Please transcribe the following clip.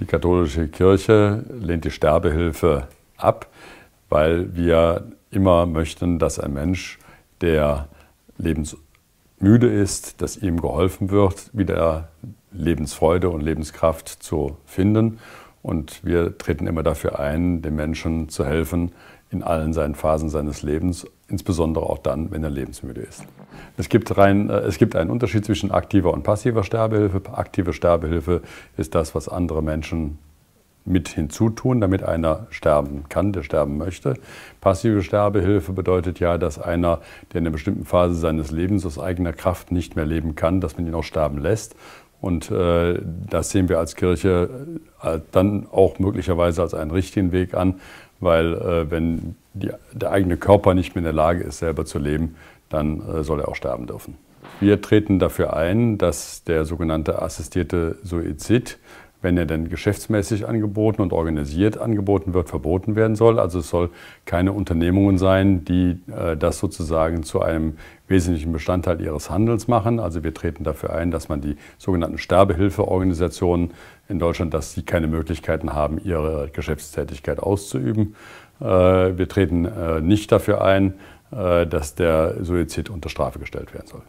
Die katholische Kirche lehnt die Sterbehilfe ab, weil wir immer möchten, dass ein Mensch, der lebensmüde ist, dass ihm geholfen wird, wieder Lebensfreude und Lebenskraft zu finden. Und wir treten immer dafür ein, dem Menschen zu helfen in allen seinen Phasen seines Lebens, insbesondere auch dann, wenn er lebensmüde ist. Es gibt, rein, äh, es gibt einen Unterschied zwischen aktiver und passiver Sterbehilfe. Aktive Sterbehilfe ist das, was andere Menschen mit hinzutun, damit einer sterben kann, der sterben möchte. Passive Sterbehilfe bedeutet ja, dass einer, der in einer bestimmten Phase seines Lebens aus eigener Kraft nicht mehr leben kann, dass man ihn auch sterben lässt, und äh, das sehen wir als Kirche äh, dann auch möglicherweise als einen richtigen Weg an, weil äh, wenn die, der eigene Körper nicht mehr in der Lage ist, selber zu leben, dann äh, soll er auch sterben dürfen. Wir treten dafür ein, dass der sogenannte assistierte Suizid wenn er denn geschäftsmäßig angeboten und organisiert angeboten wird, verboten werden soll. Also es soll keine Unternehmungen sein, die äh, das sozusagen zu einem wesentlichen Bestandteil ihres Handels machen. Also wir treten dafür ein, dass man die sogenannten Sterbehilfeorganisationen in Deutschland, dass sie keine Möglichkeiten haben, ihre Geschäftstätigkeit auszuüben. Äh, wir treten äh, nicht dafür ein, äh, dass der Suizid unter Strafe gestellt werden soll.